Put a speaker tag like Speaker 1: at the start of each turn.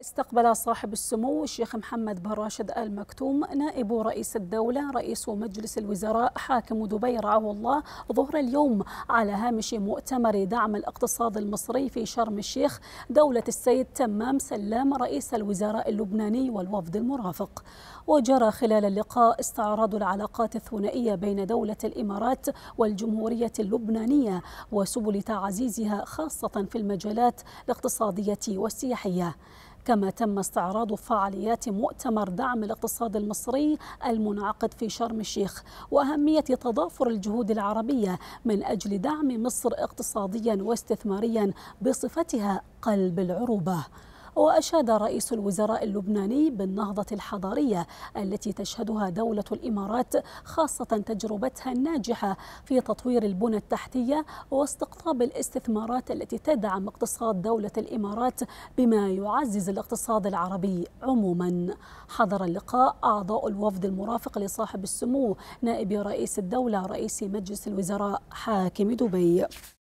Speaker 1: استقبل صاحب السمو الشيخ محمد بن راشد آل مكتوم نائب رئيس الدولة رئيس مجلس الوزراء حاكم دبي رعاه الله ظهر اليوم على هامش مؤتمر دعم الاقتصاد المصري في شرم الشيخ دولة السيد تمام سلام رئيس الوزراء اللبناني والوفد المرافق وجرى خلال اللقاء استعراض العلاقات الثنائية بين دولة الإمارات والجمهورية اللبنانية وسبل تعزيزها خاصة في المجالات الاقتصادية والسياحية كما تم استعراض فعاليات مؤتمر دعم الاقتصاد المصري المنعقد في شرم الشيخ وأهمية تضافر الجهود العربية من أجل دعم مصر اقتصاديا واستثماريا بصفتها قلب العروبة وأشاد رئيس الوزراء اللبناني بالنهضة الحضارية التي تشهدها دولة الإمارات خاصة تجربتها الناجحة في تطوير البنى التحتية واستقطاب الاستثمارات التي تدعم اقتصاد دولة الإمارات بما يعزز الاقتصاد العربي عموما حضر اللقاء أعضاء الوفد المرافق لصاحب السمو نائب رئيس الدولة رئيس مجلس الوزراء حاكم دبي